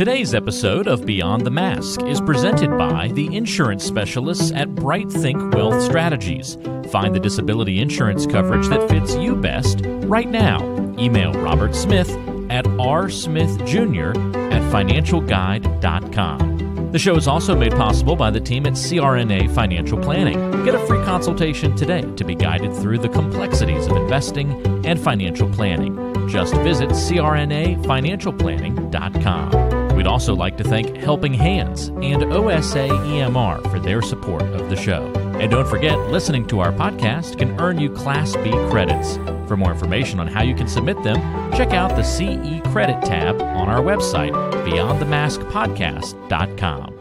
Today's episode of Beyond the Mask is presented by the insurance specialists at Bright Think Wealth Strategies. Find the disability insurance coverage that fits you best right now. Email Robert Smith at rsmithjr at financialguide.com. The show is also made possible by the team at CRNA Financial Planning. Get a free consultation today to be guided through the complexities of investing and financial planning. Just visit crnafinancialplanning.com. We'd also like to thank Helping Hands and OSA EMR for their support of the show. And don't forget, listening to our podcast can earn you Class B credits. For more information on how you can submit them, check out the CE Credit tab on our website, beyondthemaskpodcast.com.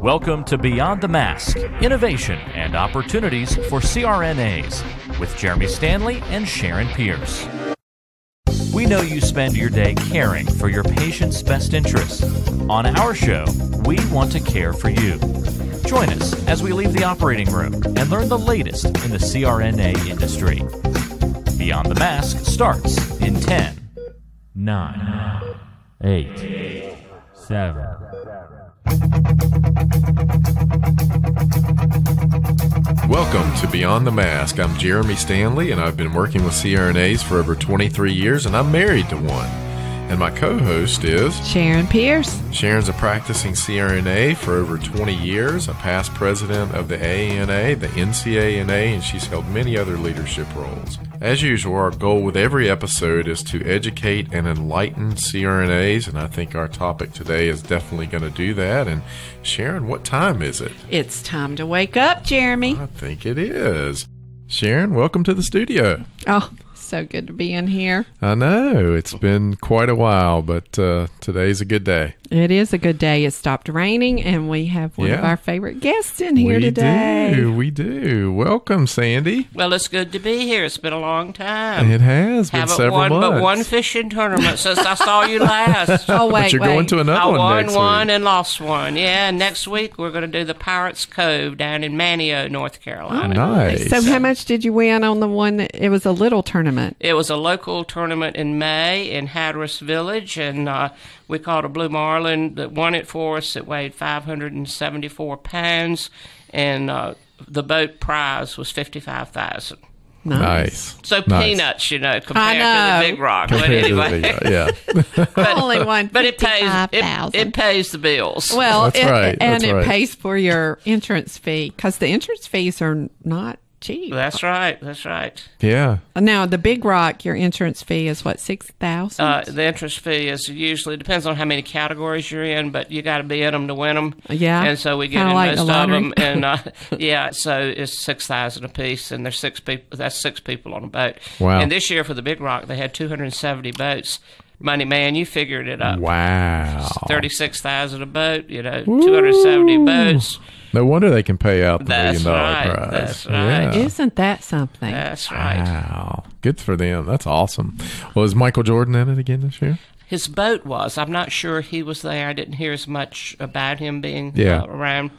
Welcome to Beyond the Mask Innovation and Opportunities for CRNAs with Jeremy Stanley and Sharon Pierce. We know you spend your day caring for your patient's best interests. On our show, we want to care for you. Join us as we leave the operating room and learn the latest in the CRNA industry. Beyond the Mask starts in 10, 9, 8, 7. Welcome to Beyond the Mask. I'm Jeremy Stanley, and I've been working with CRNAs for over 23 years, and I'm married to one. And my co host is Sharon Pierce. Sharon's a practicing CRNA for over 20 years, a past president of the ANA, the NCANA, and she's held many other leadership roles. As usual, our goal with every episode is to educate and enlighten CRNAs, and I think our topic today is definitely going to do that. And Sharon, what time is it? It's time to wake up, Jeremy. I think it is. Sharon, welcome to the studio. Oh, so good to be in here. I know. It's been quite a while, but uh, today's a good day. It is a good day. It stopped raining, and we have one yeah. of our favorite guests in here we today. Do. We do. Welcome, Sandy. Well, it's good to be here. It's been a long time. It has been Haven't several won months. but one fishing tournament since I saw you last. oh, wait. But you're wait. going to another I one. I won one week. and lost one. Yeah, next week we're going to do the Pirates Cove down in Manio, North Carolina. Oh, nice. So, how much did you win on the one? That, it was a little tournament tournament? It was a local tournament in May in Hatteras Village, and uh, we caught a blue marlin that won it for us. It weighed 574 pounds, and uh, the boat prize was 55000 Nice. nice. So nice. peanuts, you know, compared know. to the big rock. Compared but anyway, big, yeah. but, Only one. But it pays. It, it, pays the bills. Well, That's it, right. and That's it right. pays for your entrance fee because the entrance fees are not cheap. That's right. That's right. Yeah. Now the Big Rock, your entrance fee is what six thousand. Uh, the entrance fee is usually depends on how many categories you're in, but you got to be in them to win them. Yeah. And so we get Kinda in like most of them, and uh, yeah, so it's six thousand a piece, and there's six people. That's six people on a boat. Wow. And this year for the Big Rock, they had 270 boats, Money Man, you figured it out. Wow. 36,000 a boat, you know, 270 boats. No wonder they can pay out the That's million dollar right. prize. That's right. Yeah. Isn't that something? That's right. Wow. Good for them. That's awesome. Well, is Michael Jordan in it again this year? His boat was. I'm not sure he was there. I didn't hear as much about him being yeah. around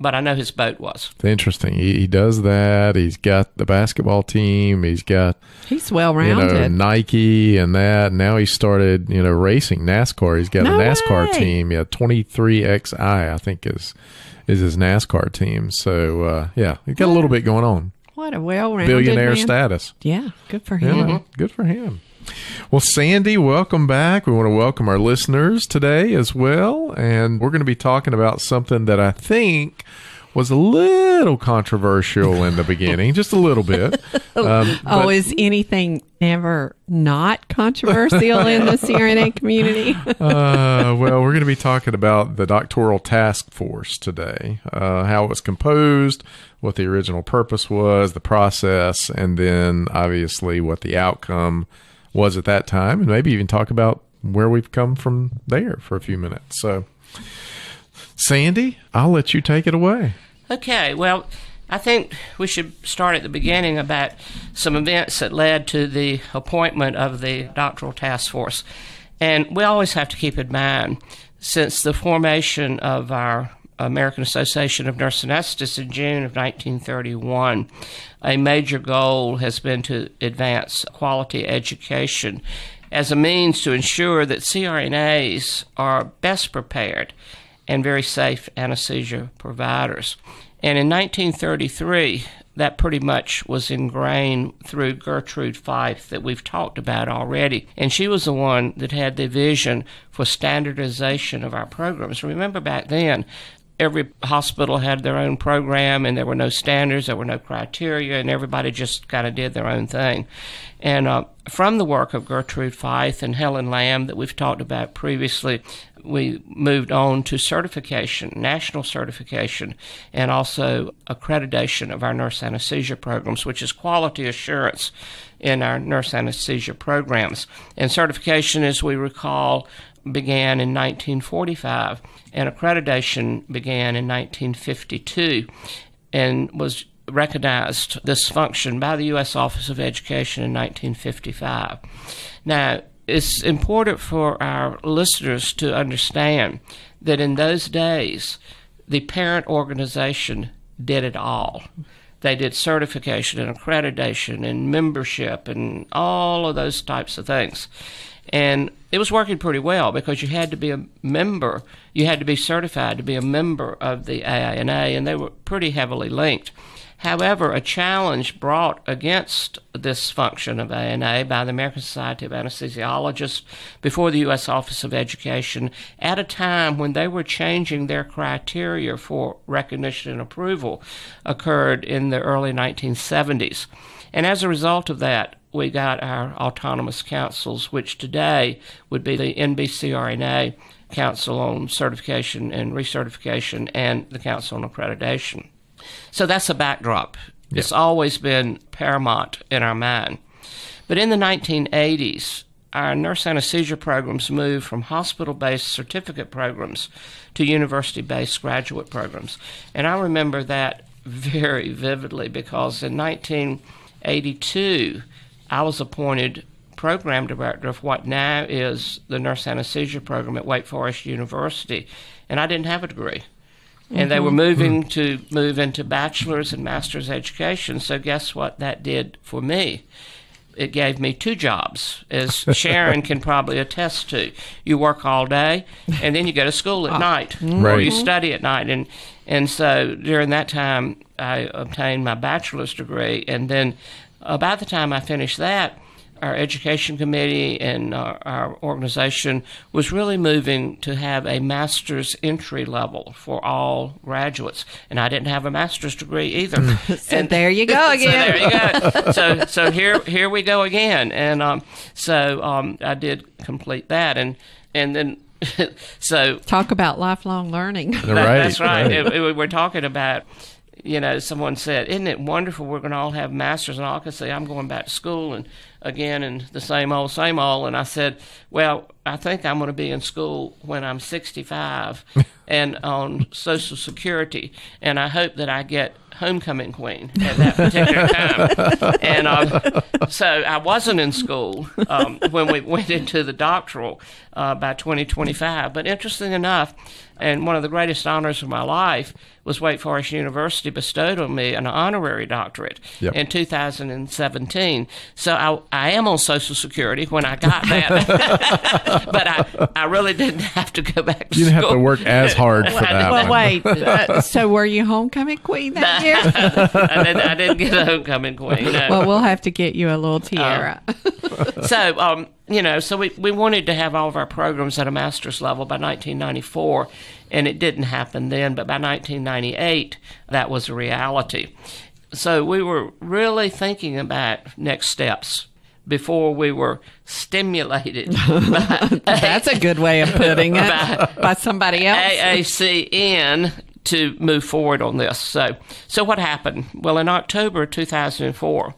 but I know his boat was. interesting. He, he does that. He's got the basketball team. He's got he's well rounded. You know, Nike and that. Now he started you know racing NASCAR. He's got no a NASCAR way. team. Yeah, twenty three XI I think is is his NASCAR team. So uh, yeah, he's got a little bit going on. What a well rounded billionaire man. status. Yeah, good for him. Yeah, uh-huh. good for him. Well, Sandy, welcome back. We want to welcome our listeners today as well. And we're going to be talking about something that I think was a little controversial in the beginning, just a little bit. Oh, um, oh, is anything ever not controversial in the CRNA community? uh, well, we're going to be talking about the doctoral task force today, uh, how it was composed, what the original purpose was, the process, and then obviously what the outcome was at that time, and maybe even talk about where we've come from there for a few minutes. So, Sandy, I'll let you take it away. Okay. Well, I think we should start at the beginning about some events that led to the appointment of the doctoral task force. And we always have to keep in mind, since the formation of our American Association of Nurse Anesthetists in June of 1931. A major goal has been to advance quality education as a means to ensure that CRNAs are best prepared and very safe anesthesia providers. And in 1933, that pretty much was ingrained through Gertrude Fife that we've talked about already. And she was the one that had the vision for standardization of our programs. Remember back then, every hospital had their own program and there were no standards, there were no criteria, and everybody just kind of did their own thing. And uh, from the work of Gertrude Feith and Helen Lamb that we've talked about previously, we moved on to certification, national certification, and also accreditation of our nurse anesthesia programs, which is quality assurance in our nurse anesthesia programs. And certification, as we recall, began in 1945 and accreditation began in 1952 and was recognized this function by the U.S. Office of Education in 1955. Now, it's important for our listeners to understand that in those days, the parent organization did it all. They did certification and accreditation and membership and all of those types of things. And it was working pretty well because you had to be a member, you had to be certified to be a member of the AINA, and they were pretty heavily linked. However, a challenge brought against this function of ANA by the American Society of Anesthesiologists before the U.S. Office of Education at a time when they were changing their criteria for recognition and approval occurred in the early 1970s. And as a result of that, we got our autonomous councils, which today would be the NBCRNA Council on Certification and Recertification and the Council on Accreditation. So that's a backdrop. Yeah. It's always been paramount in our mind. But in the 1980s, our nurse anesthesia programs moved from hospital based certificate programs to university based graduate programs. And I remember that very vividly because in 1982, I was appointed program director of what now is the nurse anesthesia program at Wake Forest University, and I didn't have a degree. Mm-hmm. And they were mm-hmm. moving mm-hmm. to move into bachelor's and master's education. So guess what that did for me? It gave me two jobs, as Sharon can probably attest to. You work all day, and then you go to school at ah, night, mm. or you study at night. And and so during that time, I obtained my bachelor's degree, and then about uh, the time I finished that, our education committee and our, our, organization was really moving to have a master's entry level for all graduates, and I didn't have a master's degree either. so and there you go again. so there you go. so so here here we go again, and um, so um, I did complete that, and and then. so talk about lifelong learning. That, right, that's right. right. It, it, we're talking about you know, someone said, "Isn't it wonderful? We're going to all have masters." And all." I could say, "I'm going back to school and again and the same old, same old." And I said, "Well, I think I'm going to be in school when I'm 65 and on Social Security, and I hope that I get homecoming queen at that particular time. and um, so I wasn't in school um, when we went into the doctoral uh, by 2025. But interesting enough, and one of the greatest honors of my life was Wake Forest University bestowed on me an honorary doctorate yep. in 2017. So I, I am on Social Security when I got that. but I, I really didn't have to go back to You didn't school. have to work as hard for that. Well, one. wait. Uh, so were you homecoming queen that year? I, didn't, I didn't get a homecoming queen. No. Well, we'll have to get you a little oh. tiara. so, um, you know, so we, we wanted to have all of our programs at a master's level by 1994, and it didn't happen then, but by 1998, that was a reality. So we were really thinking about next steps before we were stimulated. That's a good way of putting it by, by somebody else. AACN to move forward on this. So, so what happened? Well, in October 2004,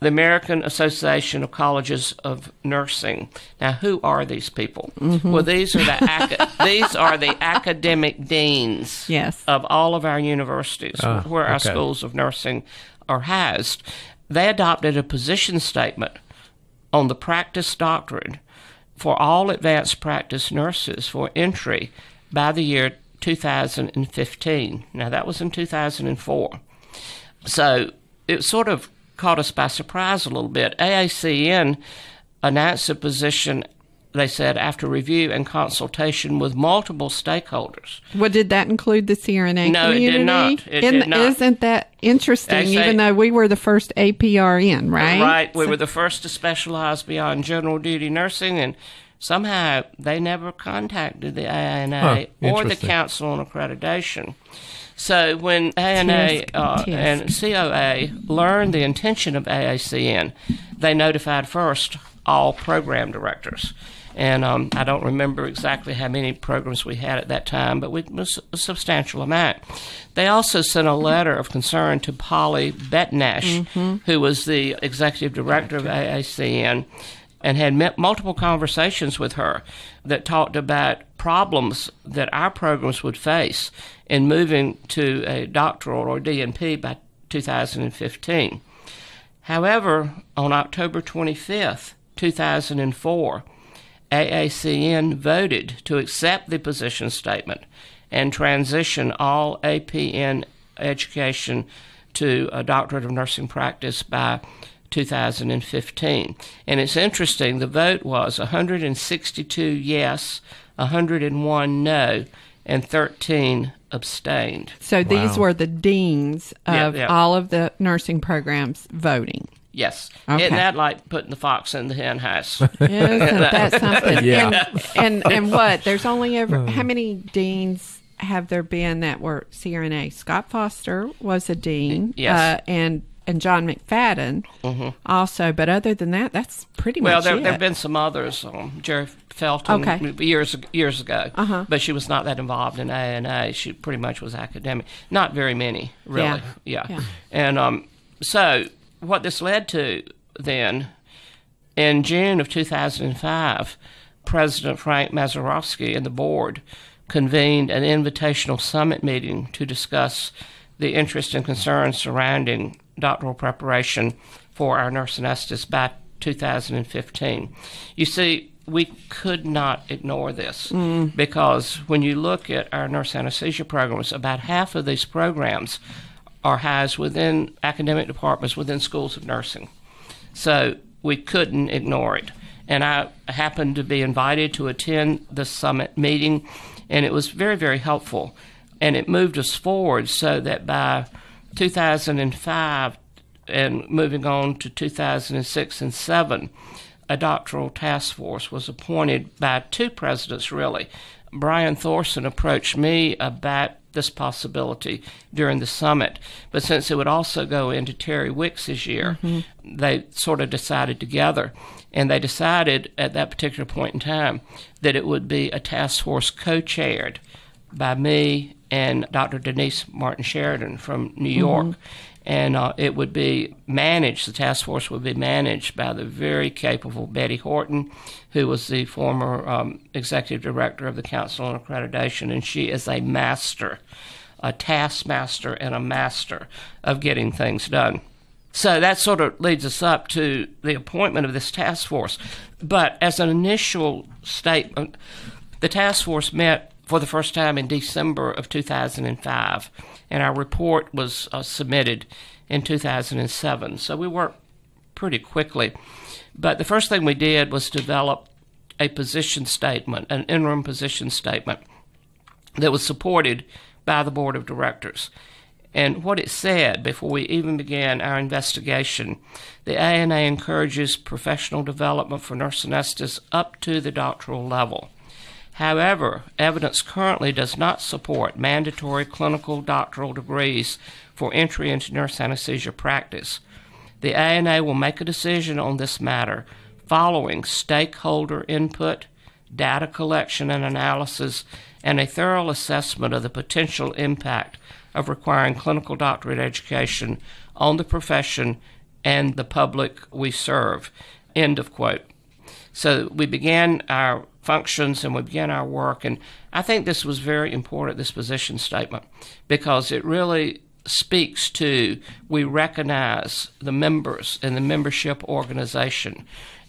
the American Association of Colleges of Nursing. Now, who are these people? Mm-hmm. Well, these are the these are the academic deans yes. of all of our universities ah, where okay. our schools of nursing are housed. They adopted a position statement on the practice doctrine for all advanced practice nurses for entry by the year 2015. Now, that was in 2004. So it sort of caught us by surprise a little bit. AACN announced a position they said, after review and consultation with multiple stakeholders. Well, did that include the CRNA no, community? it did not. It In, did not. Isn't that interesting, say, even though we were the first APRN, right? Right. We so, were the first to specialize beyond general duty nursing, and somehow they never contacted the ANA huh, or the Council on Accreditation. So when ANA uh, and COA learned the intention of AACN, they notified first all program directors. And um, I don't remember exactly how many programs we had at that time, but we, it was a substantial amount. They also sent a letter of concern to Polly Betnash, mm-hmm. who was the executive director, of AACN, and had met multiple conversations with her that talked about problems that our programs would face in moving to a doctoral or DNP by 2015. However, on October 25th, 2004, AACN voted to accept the position statement and transition all APN education to a doctorate of nursing practice by 2015. And it's interesting, the vote was 162 yes, 101 no, and 13 abstained. So wow. these were the deans of yep, yep. all of the nursing programs voting. Yes. Okay. Isn't that like putting the fox in the hen house? Isn't that something. Yeah. And, and, and what? There's only ever hmm. how many deans have there been that were CRNA? Scott Foster was a dean. Yes. Uh, and and John McFadden mm-hmm. also, but other than that, that's pretty well, much there, Well, there have been some others, um, Jerry Felton, okay. years years ago, uh-huh. but she was not that involved in A and A. She pretty much was academic. Not very many, really. Yeah. yeah. yeah. And um, so what this led to then, in June of 2005, President Frank Mazurowski and the board convened an invitational summit meeting to discuss the interests and concerns surrounding doctoral preparation for our nurse anesthetists by 2015. You see, we could not ignore this mm. because when you look at our nurse anesthesia programs, about half of these programs or has within academic departments within schools of nursing. So we couldn't ignore it. And I happened to be invited to attend the summit meeting, and it was very, very helpful. And it moved us forward so that by 2005 and moving on to 2006 and 7, a doctoral task force was appointed by two presidents, really. Brian Thorson approached me about this possibility during the summit. But since it would also go into Terry Wicks's year, mm-hmm. they sort of decided together. And they decided at that particular point in time that it would be a task force co chaired by me and Dr. Denise Martin Sheridan from New York. Mm-hmm and uh, it would be managed, the task force would be managed by the very capable Betty Horton, who was the former um, executive director of the Council on Accreditation, and she is a master, a taskmaster, and a master of getting things done. So that sort of leads us up to the appointment of this task force. But as an initial statement, the task force met for the first time in December of 2005 and our report was uh, submitted in 2007. So we worked pretty quickly. But the first thing we did was develop a position statement, an interim position statement that was supported by the board of directors. And what it said before we even began our investigation the ANA encourages professional development for nurse anesthetists up to the doctoral level. However, evidence currently does not support mandatory clinical doctoral degrees for entry into nurse anesthesia practice. The ANA will make a decision on this matter following stakeholder input, data collection and analysis, and a thorough assessment of the potential impact of requiring clinical doctorate education on the profession and the public we serve. End of quote. So we began our functions and we begin our work. And I think this was very important, this position statement, because it really speaks to we recognize the members and the membership organization.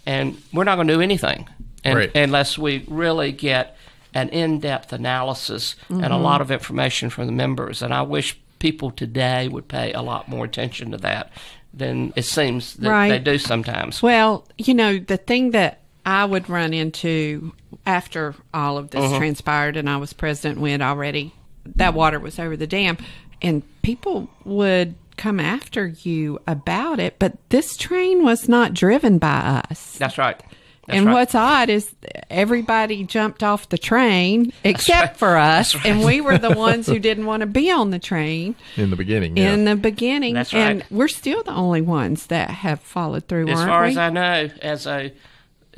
And we're not going to do anything and, right. unless we really get an in depth analysis mm-hmm. and a mm-hmm. lot of information from the members. And I wish people today would pay a lot more attention to that than it seems that right. they do sometimes. Well, you know, the thing that I would run into after all of this uh-huh. transpired and I was president when already that water was over the dam and people would come after you about it but this train was not driven by us. That's right. That's and right. what's odd is everybody jumped off the train except right. for us, right. and we were the ones who didn't want to be on the train in the beginning. Yeah. In the beginning, that's right. And we're still the only ones that have followed through. As far we? as I know, as a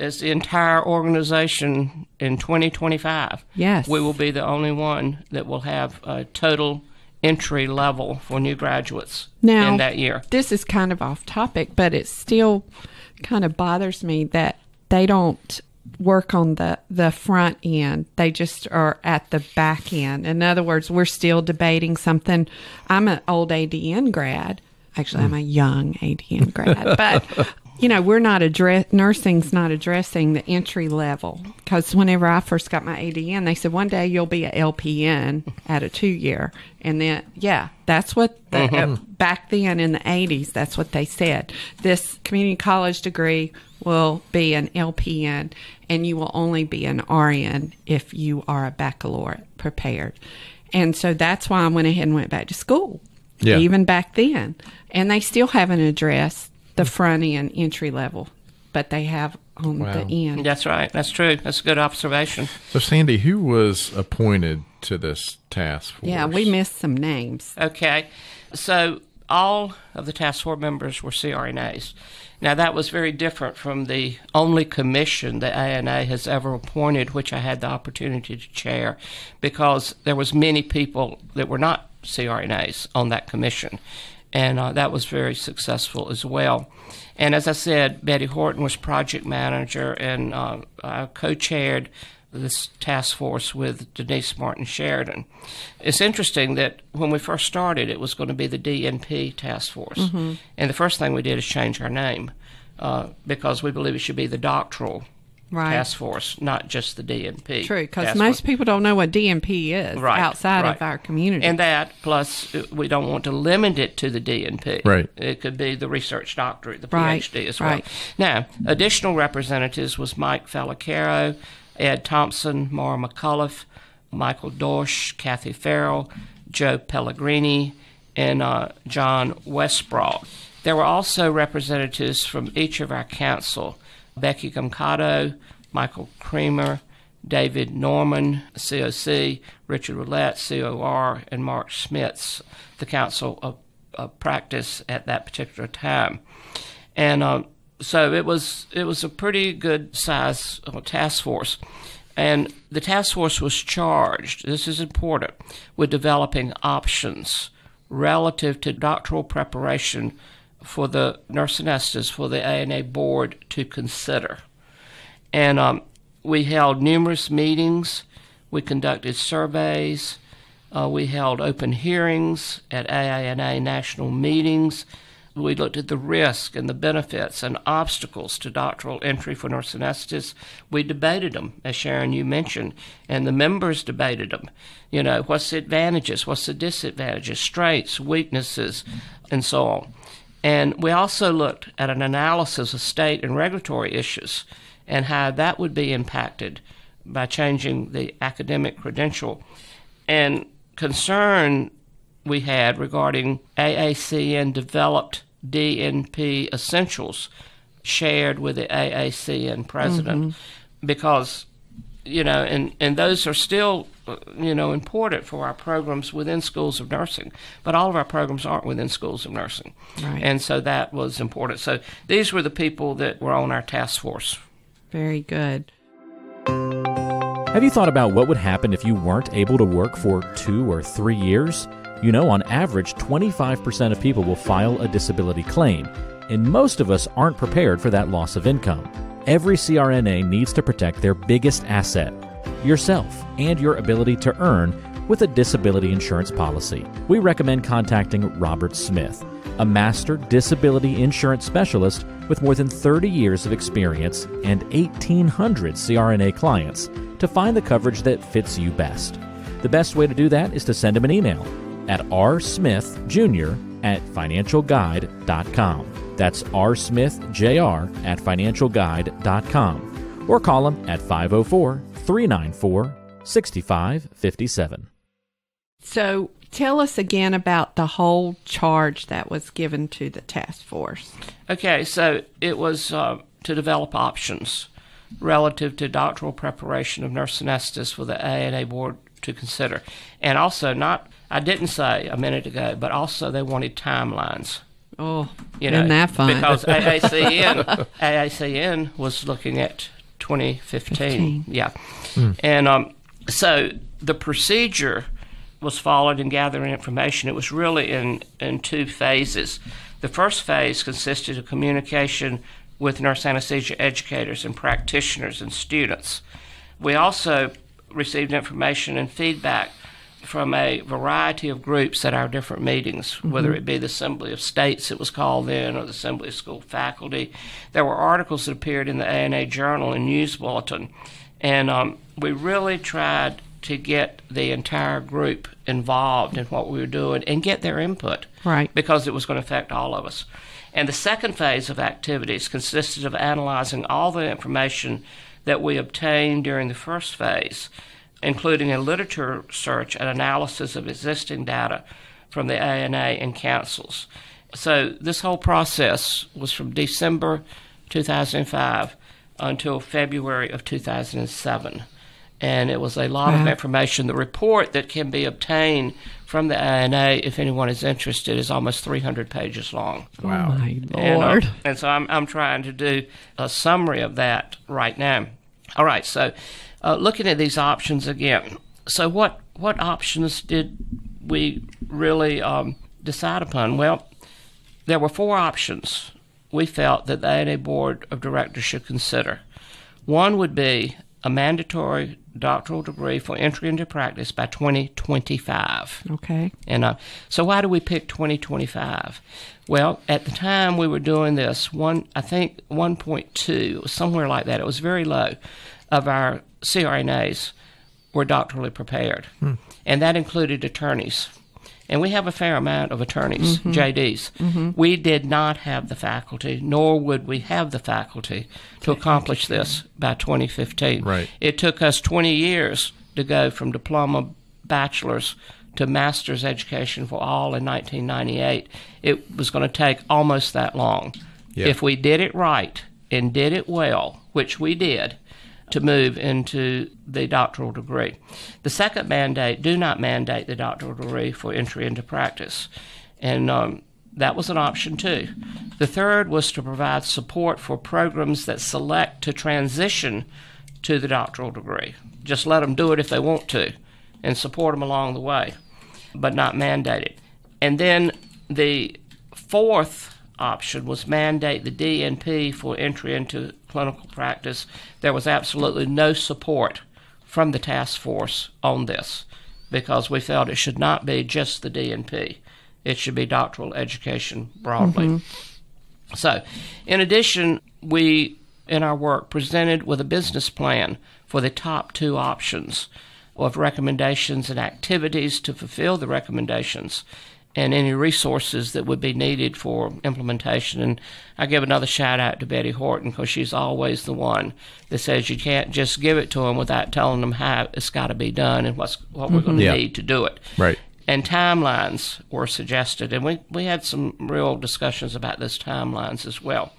as the entire organization in 2025. Yes. We will be the only one that will have a total entry level for new graduates now, in that year. This is kind of off topic, but it still kind of bothers me that they don't work on the, the front end. They just are at the back end. In other words, we're still debating something. I'm an old ADN grad. Actually, I'm a young ADN grad, but you know, we're not address nursing's not addressing the entry level because whenever I first got my ADN, they said one day you'll be a LPN at a two year, and then yeah, that's what the, uh, mm-hmm. uh, back then in the eighties, that's what they said. This community college degree will be an LPN, and you will only be an RN if you are a baccalaureate prepared, and so that's why I went ahead and went back to school, yeah. even back then, and they still haven't addressed the front end entry level, but they have on wow. the end. That's right. That's true. That's a good observation. So, Sandy, who was appointed to this task force? Yeah, we missed some names. Okay. So, all of the task force members were CRNAs. Now, that was very different from the only commission the ANA has ever appointed, which I had the opportunity to chair, because there was many people that were not CRNAs on that commission and uh, that was very successful as well. And as I said, Betty Horton was project manager, and uh, I co chaired this task force with Denise Martin Sheridan. It's interesting that when we first started, it was going to be the DNP task force. Mm-hmm. And the first thing we did is change our name uh, because we believe it should be the doctoral right. task force, not just the DMP. True, because most force. people don't know what DMP is right, outside right. of our community. And that, plus, uh, we don't want to limit it to the DMP. Right. It could be the research doctorate, the PhD as well. Now, additional representatives was Mike Falacaro, Ed Thompson, Mara McAuliffe, Michael Dorsch, Kathy Farrell, Joe Pellegrini, and uh, John Westbrook. There were also representatives from each of our council Becky Concato, Michael Creamer, David Norman, COC, Richard Roulette, COR, and Mark Smiths, the Council of, of Practice at that particular time. And uh, so it was, it was a pretty good size task force. And the task force was charged, this is important, with developing options relative to doctoral preparation for the nurse anesthetist, for the ANA board to consider. And um, we held numerous meetings. We conducted surveys. Uh, we held open hearings at AANA national meetings. We looked at the risk and the benefits and obstacles to doctoral entry for nurse anesthetists. We debated them, as Sharon, you mentioned, and the members debated them. You know, what's the advantages? What's the disadvantages? Strengths, weaknesses, and so on. And we also looked at an analysis of state and regulatory issues and how that would be impacted by changing the academic credential. And concern we had regarding AACN developed DNP essentials shared with the AACN president mm-hmm. because you know, and, and those are still, uh, you know, important for our programs within schools of nursing. But all of our programs aren't within schools of nursing. Right. And so that was important. So these were the people that were on our task force. Very good. Have you thought about what would happen if you weren't able to work for two or three years? You know, on average, 25% of people will file a disability claim, and most of us aren't prepared for that loss of income. Every CRNA needs to protect their biggest asset, yourself, and your ability to earn with a disability insurance policy. We recommend contacting Robert Smith, a master disability insurance specialist with more than 30 years of experience and 1,800 CRNA clients, to find the coverage that fits you best. The best way to do that is to send him an email at rsmithjr at financialguide.com. That's rsmithjr at financialguide.com or call him at 504 394 6557. So tell us again about the whole charge that was given to the task force. Okay, so it was uh, to develop options relative to doctoral preparation of nurse anesthetists for the ANA board to consider. And also, not, I didn't say a minute ago, but also they wanted timelines. Oh, you know, that fine? Because AACN, AACN was looking at 2015. 15. Yeah. Mm. And um, so the procedure was followed in gathering information. It was really in, in two phases. The first phase consisted of communication with nurse anesthesia educators and practitioners and students. We also received information and feedback from a variety of groups at our different meetings, mm -hmm. whether mm-hmm. it be the Assembly of States, it was called then, or the Assembly of School Faculty. There were articles that appeared in the ANA Journal and News Bulletin, and um, we really tried to get the entire group involved in what we were doing and get their input. Right. Because it was going to affect all of us. And the second phase of activities consisted of analyzing all the information that we obtained during the first phase including a literature search and analysis of existing data from the ANA and councils. So this whole process was from December 2005 until February of 2007. And it was a lot of information. The report that can be obtained from the ANA, if anyone is interested, is almost 300 pages long. Wow. Oh my Lord. And, uh, and so I'm, I'm trying to do a summary of that right now. All right, so uh, looking at these options again. So what what options did we really um, decide upon? Well, there were four options we felt that the Board of Directors should consider. One would be a mandatory doctoral degree for entry into practice by 2025. Okay. And uh, so why do we pick 2025? Well, at the time we were doing this, one I think 1.2 somewhere like that. It was very low of our CRNAs were doctorally prepared, hmm. and that included attorneys. And we have a fair amount of attorneys, mm-hmm. JDs. Mm-hmm. We did not have the faculty, nor would we have the faculty to accomplish this by 2015. Right. It took us 20 years to go from diploma bachelor's to master's education for all in 1998. It was going to take almost that long. If we did it right and did it well, which we did, to move into the doctoral degree. The second mandate do not mandate the doctoral degree for entry into practice, and um, that was an option too. The third was to provide support for programs that select to transition to the doctoral degree. Just let them do it if they want to and support them along the way, but not mandate it. And then the fourth option was mandate the DNP for entry into clinical practice. There was absolutely no support from the task force on this because we felt it should not be just the DNP. It should be doctoral education broadly. Mm-hmm. So, in addition, we in our work presented with a business plan for the top two options of recommendations and activities to fulfill the recommendations and any resources that would be needed for implementation. And I give another shout out to Betty Horton because she's always the one that says you can't just give it to them without telling them how it's got to be done and what's what we're going to mm-hmm. yeah. need to do it. Right. And timelines were suggested, and we, we had some real discussions about those timelines as well.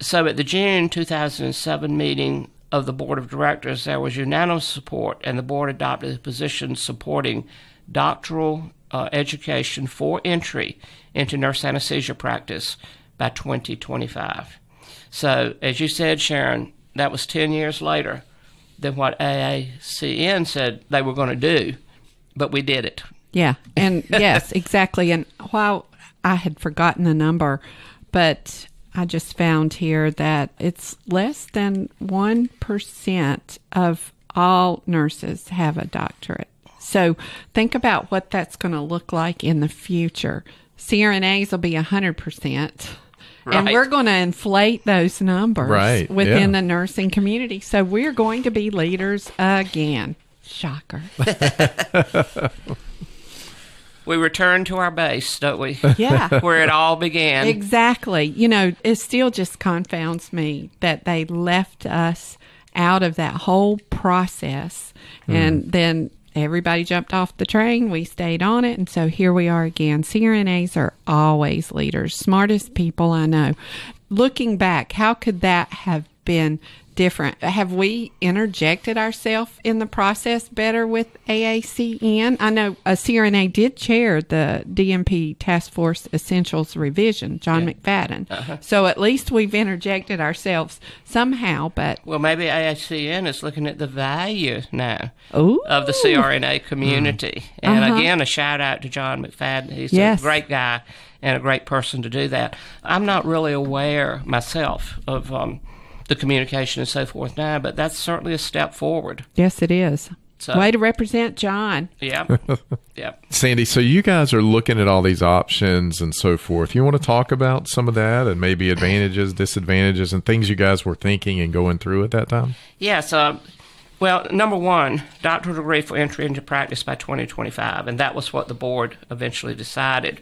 So at the June 2007 meeting of the Board of Directors, there was unanimous support, and the Board adopted a position supporting doctoral uh, education for entry into nurse anesthesia practice by 2025. So, as you said, Sharon, that was 10 years later than what AACN said they were going to do, but we did it. Yeah, and yes, exactly. And while I had forgotten the number, but I just found here that it's less than 1% of all nurses have a doctorate. So think about what that's going to look like in the future. CRNAs will be 100%. Right. And we're going to inflate those numbers right. within yeah. the nursing community. So we're going to be leaders again. Shocker. we return to our base, don't we? Yeah. Where it all began. Exactly. You know, it still just confounds me that they left us out of that whole process mm. and hmm. then everybody jumped off the train. We stayed on it. And so here we are again. CRNAs are always leaders, smartest people I know. Looking back, how could that have been different. Have we interjected ourselves in the process better with AACN? I know uh, a CRNA did chair the DMP Task Force Essentials Revision, John yeah. McFadden. Uh-huh. So at least we've interjected ourselves somehow. But well, maybe AACN is looking at the value now Ooh. of the CRNA community. Mm. And uh-huh. again, a shout out to John McFadden. He's yes. a great guy and a great person to do that. I'm not really aware myself of. Um, the communication and so forth now, but that's certainly a step forward. Yes, it is. So, Way to represent John. Yeah. yeah. Sandy, so you guys are looking at all these options and so forth. You want to talk about some of that and maybe advantages, disadvantages, and things you guys were thinking and going through at that time? Yes. Um, well, number one, doctoral degree for entry into practice by 2025. And that was what the board eventually decided.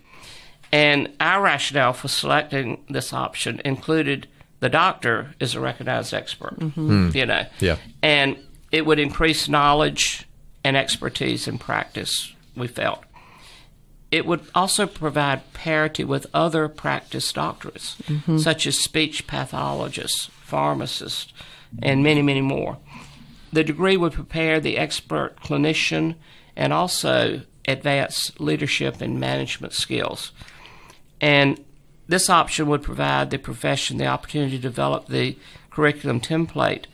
And our rationale for selecting this option included the doctor is a recognized expert, mm-hmm. mm. you know. Yeah. And it would increase knowledge and expertise in practice, we felt. It would also provide parity with other practice doctors, mm-hmm. such as speech pathologists, pharmacists, and many, many more. The degree would prepare the expert clinician and also advance leadership and management skills. And this option would provide the profession the opportunity to develop the curriculum template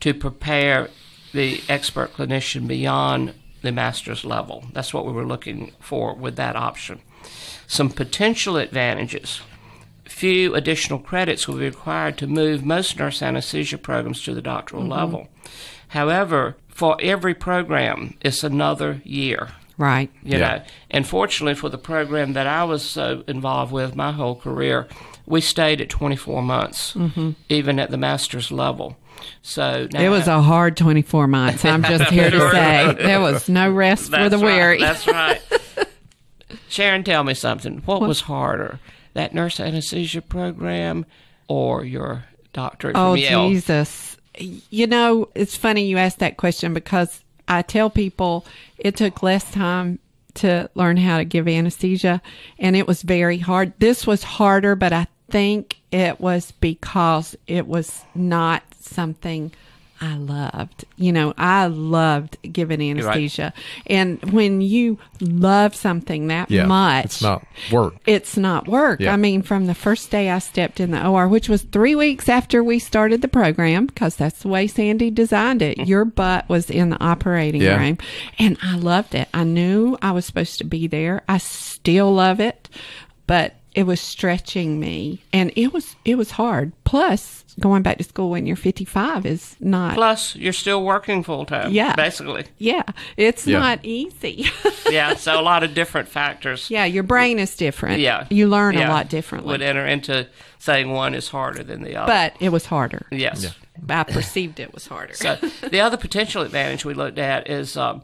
to prepare the expert clinician beyond the master's level. That's what we were looking for with that option. Some potential advantages. Few additional credits will be required to move most nurse anesthesia programs to the doctoral mm-hmm. level. However, for every program, it's another year. Right. You yeah. know, and fortunately for the program that I was so uh, involved with my whole career, we stayed at 24 months, mm-hmm. even at the master's level. So it was I, a hard 24 months. I'm just here to say there was no rest for the weary. Right, that's right. Sharon, tell me something. What, what was harder, that nurse anesthesia program or your doctorate? Oh, Jesus. You know, it's funny you asked that question because I tell people it took less time to learn how to give anesthesia and it was very hard. This was harder, but I think it was because it was not something I loved. You know, I loved giving anesthesia. Right. And when you love something that yeah, much, it's not work. It's not work. Yeah. I mean, from the first day I stepped in the OR, which was three weeks after we started the program, because that's the way Sandy designed it, your butt was in the operating yeah. room. And I loved it. I knew I was supposed to be there. I still love it. But it was stretching me and it was it was hard plus going back to school when you're 55 is not plus you're still working full time yeah basically yeah it's yeah. not easy yeah so a lot of different factors yeah your brain is different yeah you learn yeah. a lot differently would enter into saying one is harder than the other but it was harder yes yeah. i perceived it was harder so the other potential advantage we looked at is um,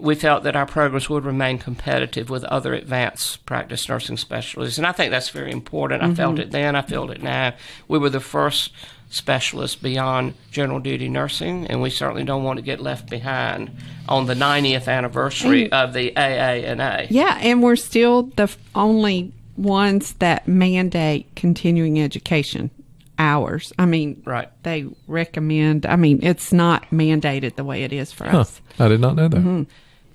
we felt that our programs would remain competitive with other advanced practice nursing specialists, And I think that's very important. Mm-hmm. I felt mm-hmm. it then, I feel it now. We were the first specialists beyond general duty nursing, and we certainly don't want to get left behind on the 90th anniversary and, of the AANA. Yeah, and we're still the only ones that mandate continuing education hours. I mean, right? They recommend. I mean, it's not mandated the way it is for huh, us. I did not know that. Mm-hmm.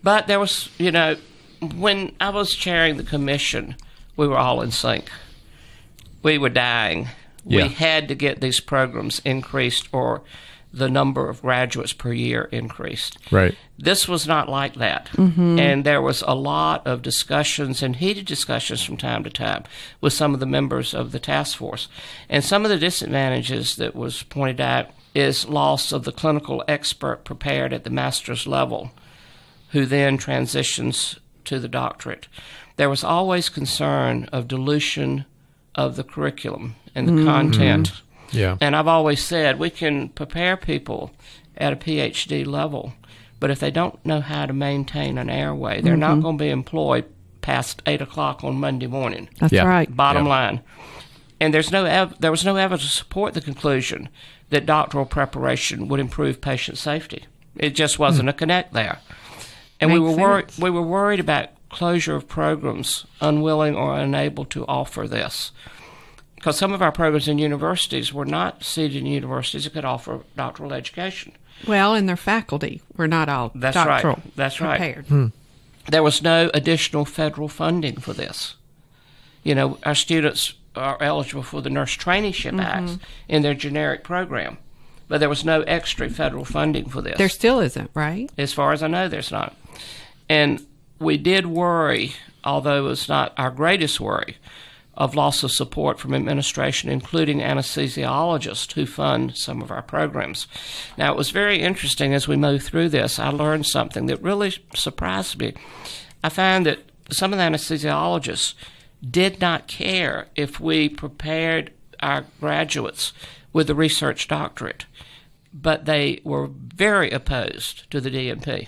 But there was, you know, when I was chairing the commission, we were all in sync. We were dying. Yeah. We had to get these programs increased or the number of graduates per year increased. Right. This was not like that. Mm-hmm. And there was a lot of discussions and heated discussions from time to time with some of the members of the task force. And some of the disadvantages that was pointed out is loss of the clinical expert prepared at the master's level who then transitions to the doctorate. There was always concern of dilution of the curriculum and the mm-hmm. content. Yeah. And I've always said we can prepare people at a PhD level, but if they don't know how to maintain an airway, they're mm-hmm. not going to be employed past eight o'clock on Monday morning. That's yeah. right. Bottom yeah. line, and there's no ev- there was no evidence to support the conclusion that doctoral preparation would improve patient safety. It just wasn't mm. a connect there. And Makes we were worried. We were worried about closure of programs unwilling or unable to offer this, because some of our programs in universities were not seated in universities that could offer doctoral education. Well, and their faculty were not all That's doctoral. Right. That's prepared. right. Hmm. There was no additional federal funding for this. You know, our students are eligible for the Nurse Traineeship mm -hmm. Act in their generic program but there was no extra federal funding for this. There still isn't, right? As far as I know, there's not. And we did worry, although it was not our greatest worry, of loss of support from administration, including anesthesiologists who fund some of our programs. Now, it was very interesting as we moved through this, I learned something that really surprised me. I found that some of the anesthesiologists did not care if we prepared our graduates with a research doctorate, but they were very opposed to the DNP.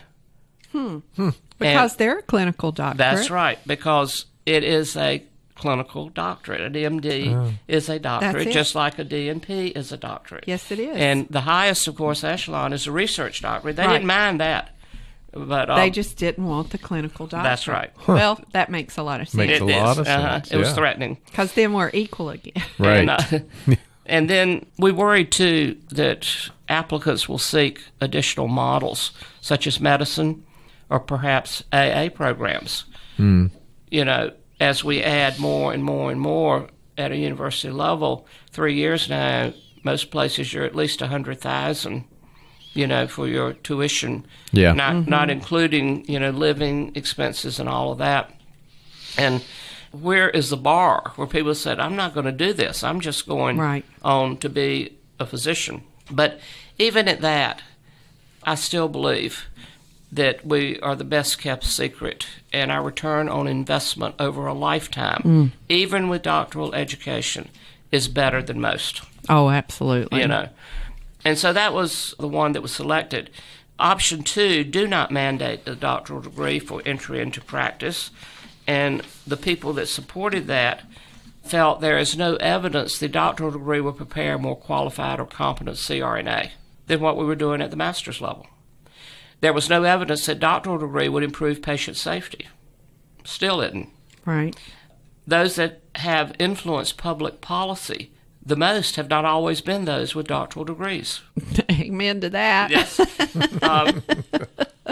Hmm. hmm. Because and they're a clinical doctorate. That's right, because it is a clinical doctorate. An MD oh. is a doctorate, just like a DNP is a doctorate. Yes, it is. And the highest, of course, echelon is a research doctorate. They right. didn't mind that. But, um, they just didn't want the clinical doctor. That's right. Huh. Well, that makes a lot of sense. Makes it a is. lot of sense. Uh -huh. It was threatening because then we're equal again. Right. and, uh, And then we worry too that applicants will seek additional models such as medicine or perhaps AA programs. Mm. You know, as we add more and more and more at a university level, three years now, most places you're at least a hundred thousand, you know, for your tuition. Yeah. Not mm -hmm. not mm-hmm. including, you know, living expenses and all of that. And where is the bar where people said, I'm not going to do this. I'm just going right. on to be a physician. But even at that, I still believe that we are the best kept secret and our return on investment over a lifetime, mm. even with doctoral education, is better than most. Oh, absolutely. You know. And so that was the one that was selected. Option two do not mandate the doctoral degree for entry into practice and the people that supported that felt there is no evidence the doctoral degree would prepare a more qualified or competent CRNA than what we were doing at the master's level. There was no evidence that doctoral degree would improve patient safety. Still isn't. Right. Those that have influenced public policy the most have not always been those with doctoral degrees. Amen to that. Yes. um,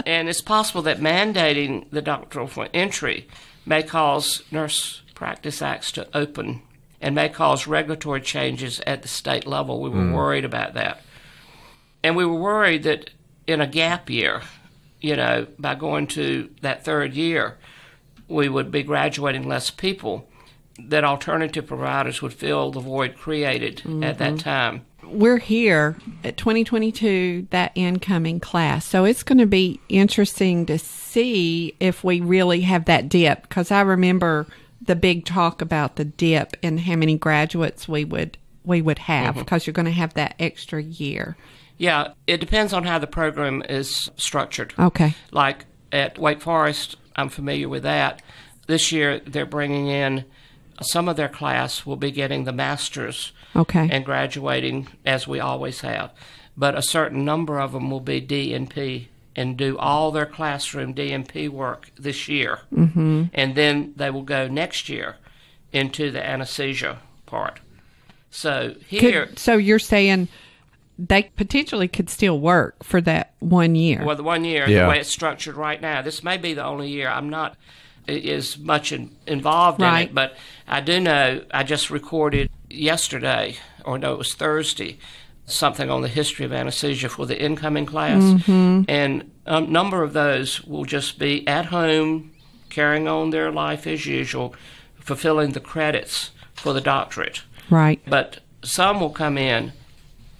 and it's possible that mandating the doctoral entry may cause Nurse Practice Acts to open and may cause regulatory changes at the state level. We were mm. worried about that. And we were worried that in a gap year, you know, by going to that third year, we would be graduating less people, that alternative providers would fill the void created mm -hmm. at that mm-hmm. time we're here at 2022, that incoming class. So it's going to be interesting to see if we really have that dip because I remember the big talk about the dip and how many graduates we would we would have because mm-hmm. you're going to have that extra year. Yeah, it depends on how the program is structured. Okay. Like at Wake Forest, I'm familiar with that. This year they're bringing in some of their class will be getting the master's okay. and graduating as we always have. But a certain number of them will be DNP and do all their classroom DNP work this year. Mm-hmm. And then they will go next year into the anesthesia part. So here. Could, so you're saying they potentially could still work for that one year. Well, the one year, yeah. the way it's structured right now, this may be the only year. I'm not is much in, involved right. in it. But I do know I just recorded yesterday, or no, it was Thursday, something on the history of anesthesia for the incoming class. Mm-hmm. And a number of those will just be at home, carrying on their life as usual, fulfilling the credits for the doctorate. Right. But some will come in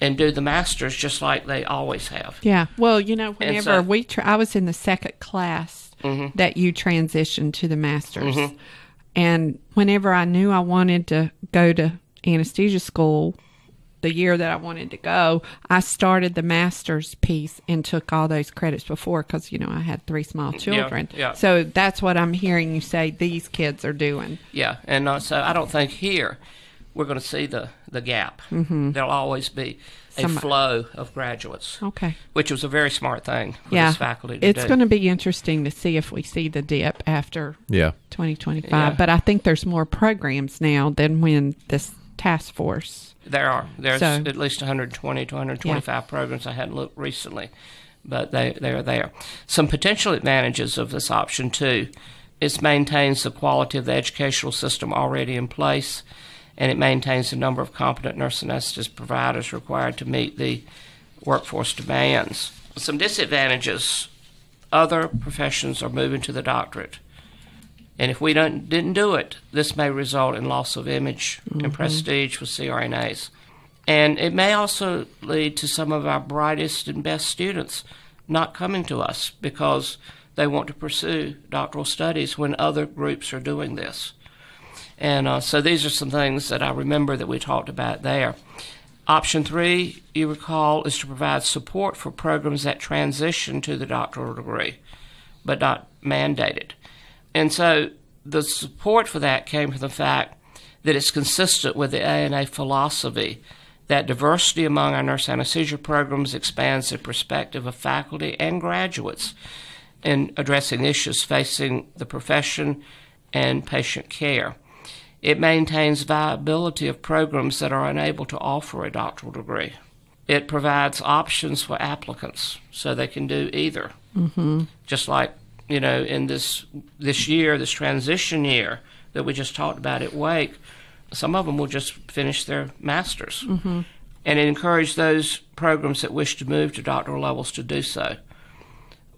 and do the masters just like they always have. Yeah. Well, you know, whenever so, we, tra- I was in the second class mm-hmm. that you transitioned to the master's. Mm-hmm. And whenever I knew I wanted to go to anesthesia school, the year that I wanted to go, I started the master's piece and took all those credits before because, you know, I had three small children. Yeah, yeah, So that's what I'm hearing you say these kids are doing. Yeah. And uh, so I don't think here we're going to see the, the gap. Mm-hmm. There'll always be a Some, flow of graduates. Okay. Which was a very smart thing for yeah. this faculty to It's going to be interesting to see if we see the dip after yeah. 2025. Yeah. But I think there's more programs now than when this task force. There are. There's so, at least 120 to 125 yeah. programs. I hadn't looked recently, but they, they are there. Some potential advantages of this option, too. It maintains the quality of the educational system already in place and it maintains the number of competent nurse anesthetist providers required to meet the workforce demands. Some disadvantages other professions are moving to the doctorate. And if we don't, didn't do it, this may result in loss of image mm-hmm. and prestige for CRNAs. And it may also lead to some of our brightest and best students not coming to us because they want to pursue doctoral studies when other groups are doing this. And uh, so these are some things that I remember that we talked about there. Option three, you recall, is to provide support for programs that transition to the doctoral degree, but not mandated. And so the support for that came from the fact that it's consistent with the ANA philosophy that diversity among our nurse anesthesia programs expands the perspective of faculty and graduates in addressing issues facing the profession and patient care. It maintains viability of programs that are unable to offer a doctoral degree. It provides options for applicants so they can do either. Mm-hmm. Just like, you know, in this this year, this transition year that we just talked about at Wake, some of them will just finish their masters. Mm-hmm. And it encourages those programs that wish to move to doctoral levels to do so.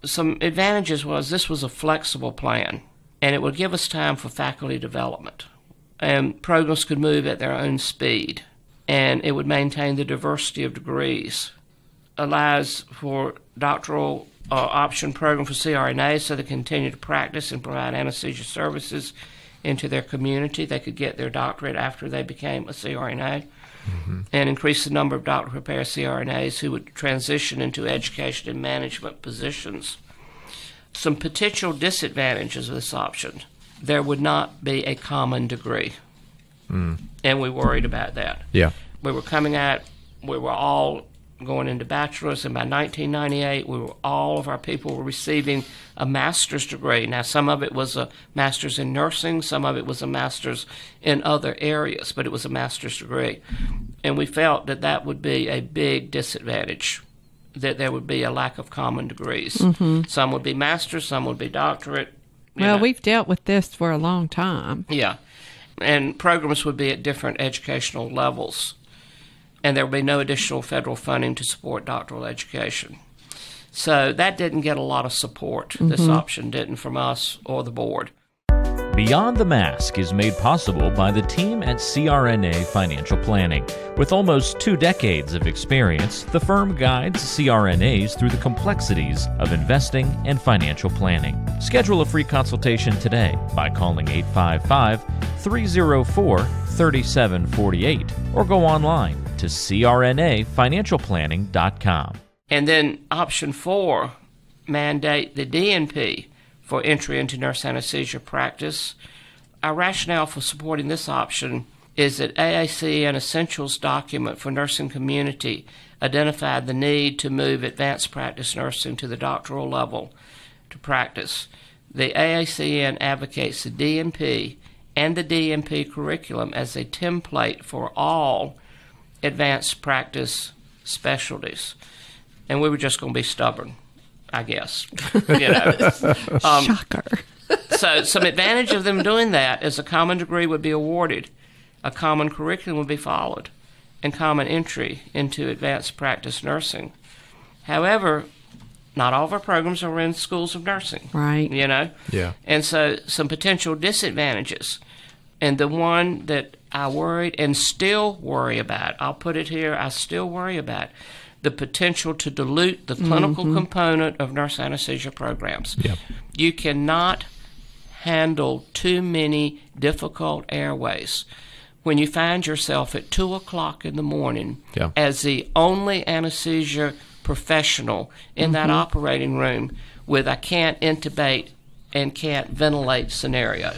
Some advantages was this was a flexible plan and it would give us time for faculty development and um, programs could move at their own speed and it would maintain the diversity of degrees. Allows for doctoral uh, option program for CRNA so they continue to practice and provide anesthesia services into their community. They could get their doctorate after they became a CRNA. Mm -hmm. And increase the number of doctor prepared CRNAs who would transition into education and management positions. Some potential disadvantages of this option there would not be a common degree. Mm. And we worried about that. Yeah. We were coming out, we were all going into bachelor's, and by 1998, we were all of our people were receiving a master's degree. Now, some of it was a master's in nursing, some of it was a master's in other areas, but it was a master's degree. And we felt that that would be a big disadvantage, that there would be a lack of common degrees. Mm -hmm. Some would be master's, some would be doctorate, well, know. we've dealt with this for a long time. Yeah. And programs would be at different educational levels, and there would be no additional federal funding to support doctoral education. So that didn't get a lot of support, mm-hmm. this option didn't from us or the board. Beyond the Mask is made possible by the team at CRNA Financial Planning. With almost two decades of experience, the firm guides CRNAs through the complexities of investing and financial planning. Schedule a free consultation today by calling 855 304 3748 or go online to crnafinancialplanning.com. And then option four mandate the DNP for entry into nurse anesthesia practice. Our rationale for supporting this option is that AAC and Essentials document for nursing community identified the need to move advanced practice nursing to the doctoral level to practice. The AACN advocates the DMP and the DMP curriculum as a template for all advanced practice specialties. And we were just going to be stubborn. I guess. You know. um, Shocker. so, some advantage of them doing that is a common degree would be awarded, a common curriculum would be followed, and common entry into advanced practice nursing. However, not all of our programs are in schools of nursing. Right. You know? Yeah. And so, some potential disadvantages. And the one that I worried and still worry about, I'll put it here, I still worry about the potential to dilute the clinical mm-hmm. component of nurse anesthesia programs. Yep. You cannot handle too many difficult airways when you find yourself at 2 o'clock in the morning yeah. as the only anesthesia professional in mm-hmm. that operating room with I can't intubate and can't ventilate scenario.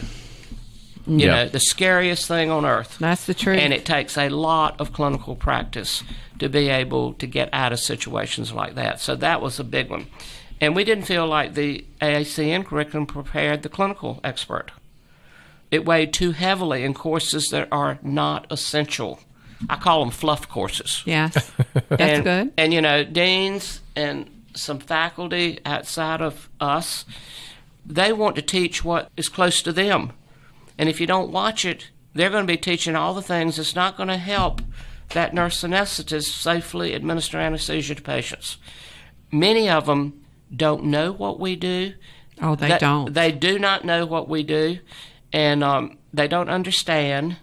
You yeah. know, the scariest thing on earth. That's the truth. And it takes a lot of clinical practice to be able to get out of situations like that. So that was a big one. And we didn't feel like the AACN curriculum prepared the clinical expert. It weighed too heavily in courses that are not essential. I call them fluff courses. Yes. That's and, good. And, you know, deans and some faculty outside of us, they want to teach what is close to them and if you don't watch it, they're going to be teaching all the things that's not going to help that nurse anesthetist safely administer anesthesia to patients. Many of them don't know what we do. Oh, they, don't. They do not know what we do, and um, they don't understand,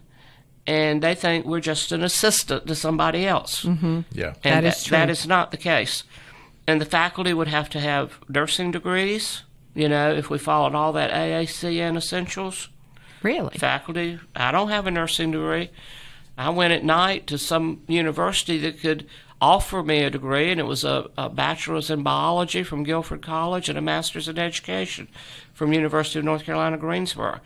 and they think we're just an assistant to somebody else. Mm-hmm. Yeah, and that, that is true. That is not the case. And the faculty would have to have nursing degrees. You know, if we followed all that AACN essentials, really faculty. I don't have a nursing degree. I went at night to some university that could offer me a degree, and it was a, a bachelor's in biology from Guilford College and a master's in education from University of North Carolina Greensboro.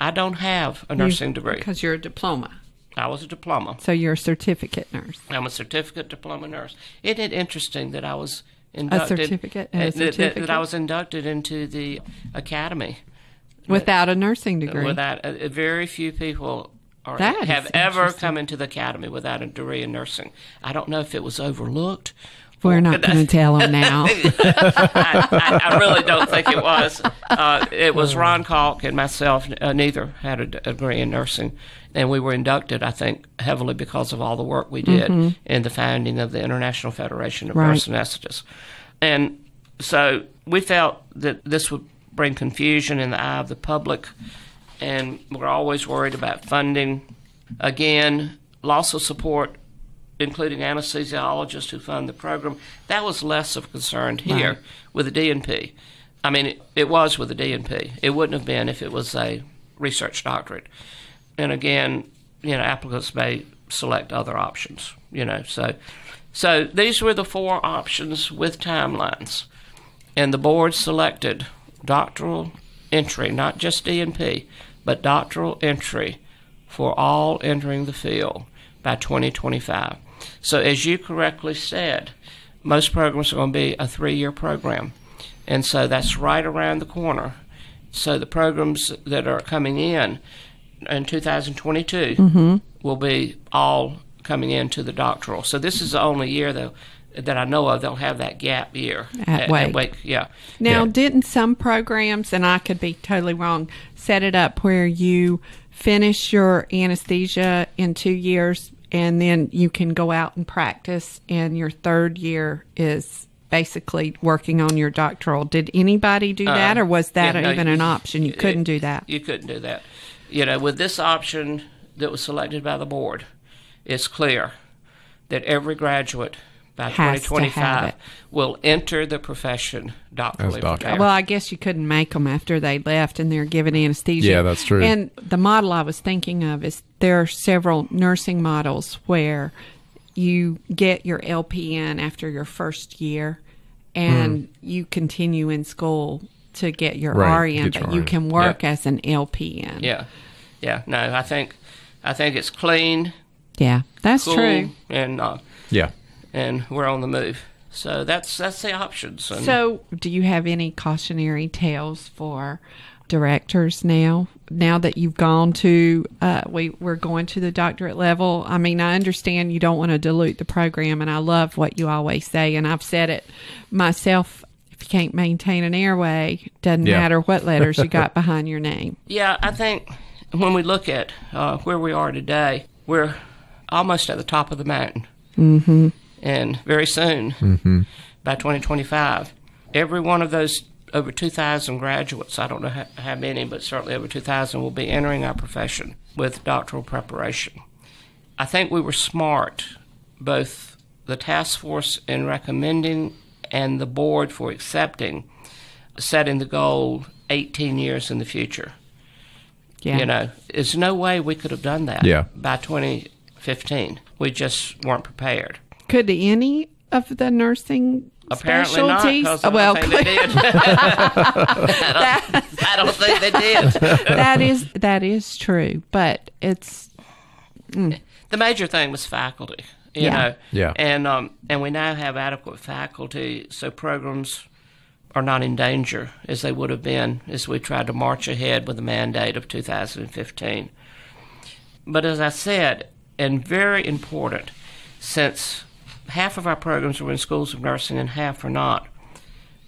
I don't have a nursing you, degree because you're a diploma. I was a diploma. So you're a certificate nurse. I'm a certificate diploma nurse. Isn't it interesting that I was inducted? A certificate. A certificate? That, that, I was inducted into the academy without a nursing degree. Without uh, uh very few people are, have ever come into the academy without a degree in nursing. I don't know if it was overlooked. We're not going to tell them now. I, I, I, really don't think it was. Uh, it was Ron Kalk and myself. Uh, neither had a, a degree in nursing, and we were inducted, I think, heavily because of all the work we did mm-hmm. in the founding of the International Federation of right. Nurse Anesthetists. And so we felt that this would bring confusion in the eye of the public, and we're always worried about funding. Again, loss of support, including anesthesiologists who fund the program, that was less of concern here right. with the DNP. I mean, it, it was with the DNP. It wouldn't have been if it was a research doctorate. And again, you know, applicants may select other options, you know, so. So these were the four options with timelines, and the board selected doctoral entry, not just DNP, but doctoral entry for all entering the field by 2025. So, as you correctly said, most programs are going to be a three year program. And so that's right around the corner. So, the programs that are coming in in 2022 mm -hmm. will be all coming into the doctoral. So, this is the only year, though, that I know of don't have that gap year at, at, Wake. at Wake. Yeah. Now, yeah. didn't some programs, and I could be totally wrong, set it up where you finish your anesthesia in two years, and then you can go out and practice, and your third year is basically working on your doctoral. Did anybody do that, uh, or was that yeah, no, even you, an option? You couldn't it, do that. You couldn't do that. You know, with this option that was selected by the board, it's clear that every graduate by 2025 will enter the profession doctor, Well, I guess you couldn't make them after they left and they're given anesthesia. Yeah, that's true. And the model I was thinking of is there are several nursing models where you get your LPN after your first year and mm. you continue in school to get your right, RN, but you can work as an LPN. Yeah. Yeah. No, I think I think it's clean. Yeah, that's cool, true. And uh, yeah and we're on the move. So that's that's the options. And so, do you have any cautionary tales for directors now? Now that you've gone to, uh, we we're going to the doctorate level. I mean, I understand you don't want to dilute the program, and I love what you always say, and I've said it myself. If you can't maintain an airway, doesn't yeah. matter what letters you got behind your name. Yeah, I think when we look at uh, where we are today, we're almost at the top of the mountain. Mm-hmm and very soon, mm-hmm. by 2025. Every one of those over 2,000 graduates, I don't know how, how many, but certainly over 2,000 will be entering our profession with doctoral preparation. I think we were smart, both the task force in recommending and the board for accepting, setting the goal 18 years in the future. Yeah. You know, there's no way we could have done that yeah. by 2015. We just weren't prepared. Could any of the nursing Apparently specialties? Not, I well, don't I, don't, I don't think they did. that is that is true, but it's mm. the major thing was faculty. You yeah. know, yeah, and um, and we now have adequate faculty, so programs are not in danger as they would have been as we tried to march ahead with the mandate of 2015. But as I said, and very important, since half of our programs are in schools of nursing and half are not.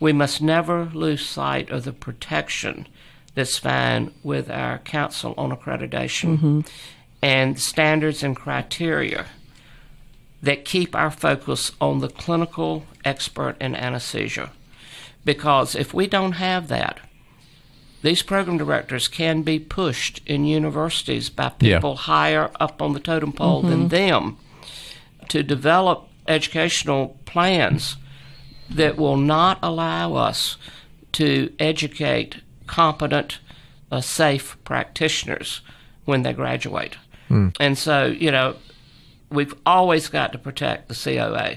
We must never lose sight of the protection that's found with our Council on Accreditation mm -hmm. and standards and criteria that keep our focus on the clinical expert in anesthesia. Because if we don't have that, these program directors can be pushed in universities by people yeah. higher up on the totem pole mm -hmm. than mm-hmm. them to develop educational plans that will not allow us to educate competent, uh, safe practitioners when they graduate. Mm. And so, you know, we've always got to protect the COA.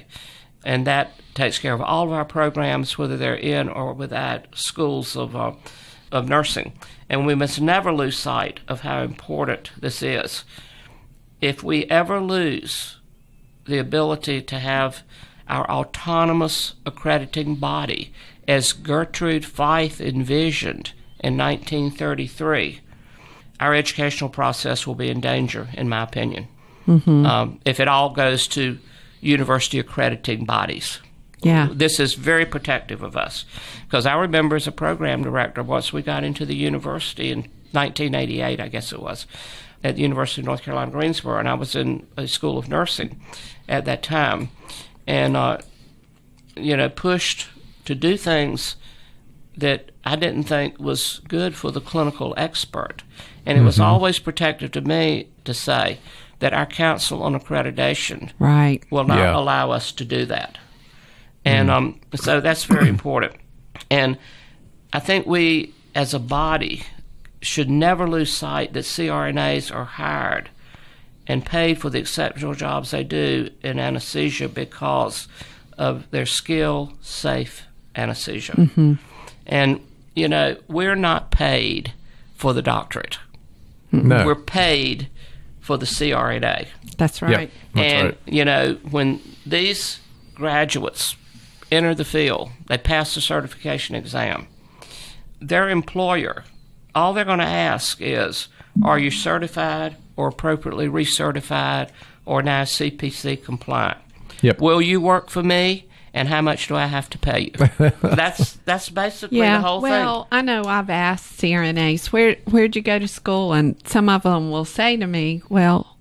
And that takes care of all of our programs, whether they're in or without schools of, uh, of nursing. And we must never lose sight of how important this is. If we ever lose the ability to have our autonomous accrediting body as Gertrude Fife envisioned in 1933, our educational process will be in danger, in my opinion, mm-hmm. um, if it all goes to university accrediting bodies. Yeah. This is very protective of us. Because I remember as a program director, once we got into the university in 1988, I guess it was, at the University of North Carolina Greensboro, and I was in a school of nursing at that time, and uh, you know pushed to do things that I didn't think was good for the clinical expert, and it mm-hmm. was always protective to me to say that our council on accreditation right. will not yeah. allow us to do that, and mm. um, so that's very important, and I think we as a body should never lose sight that CRNAs are hired and paid for the exceptional jobs they do in anesthesia because of their skill, safe anesthesia. Mm-hmm. And, you know, we're not paid for the doctorate. Mm-hmm. No. We're paid for the CRNA. That's right. Yep, that's and, right. you know, when these graduates enter the field, they pass the certification exam, their employer all they're going to ask is, are you certified or appropriately recertified or now CPC compliant? Yep. Will you work for me? And how much do I have to pay you? that's that's basically yeah, the whole well, thing. Well, I know I've asked CRNAs where where'd you go to school, and some of them will say to me, "Well,